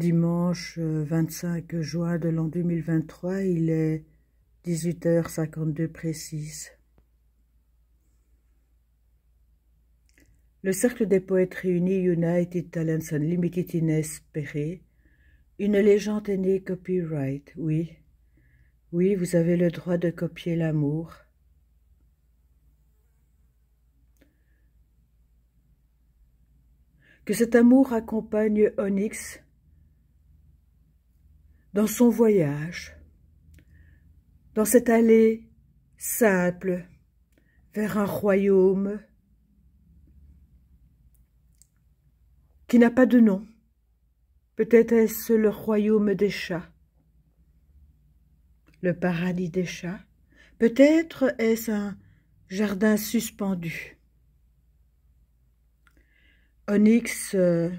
Dimanche 25 euh, juin de l'an 2023, il est 18h52 précise. Le Cercle des poètes réunis United Talents Unlimited inespéré. Une légende est copyright, oui. Oui, vous avez le droit de copier l'amour. Que cet amour accompagne Onyx, dans son voyage, dans cette allée simple vers un royaume qui n'a pas de nom. Peut-être est-ce le royaume des chats, le paradis des chats. Peut-être est-ce un jardin suspendu. Onyx euh,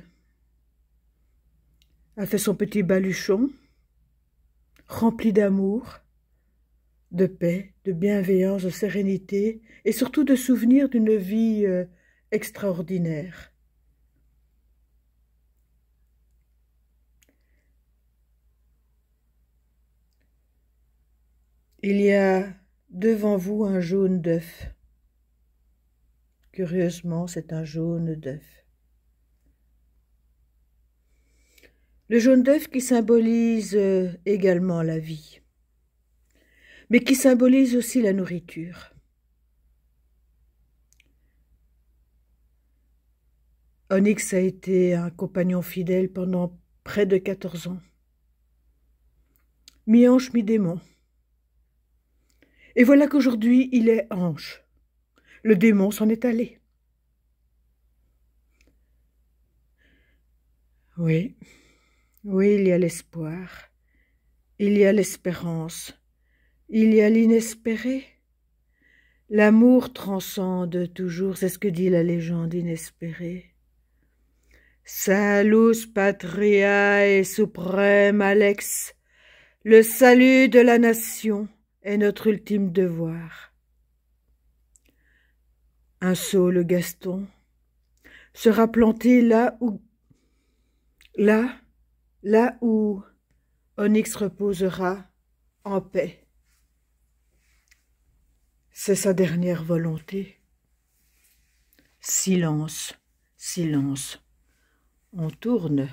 a fait son petit baluchon rempli d'amour, de paix, de bienveillance, de sérénité et surtout de souvenirs d'une vie euh, extraordinaire. Il y a devant vous un jaune d'œuf. Curieusement, c'est un jaune d'œuf. Le jaune d'œuf qui symbolise euh, également la vie, mais qui symbolise aussi la nourriture. Onyx a été un compagnon fidèle pendant près de 14 ans. Mi-ange, mi-démon. Et voilà qu'aujourd'hui, il est ange. Le démon s'en est allé. Oui. Oui, il y a l'espoir, il y a l'espérance, il y a l'inespéré. L'amour transcende toujours, c'est ce que dit la légende inespérée. Salus patriae suprême Alex, le salut de la nation est notre ultime devoir. Un saut, le Gaston, sera planté là où, là là où Onyx reposera en paix. C'est sa dernière volonté. Silence, silence. On tourne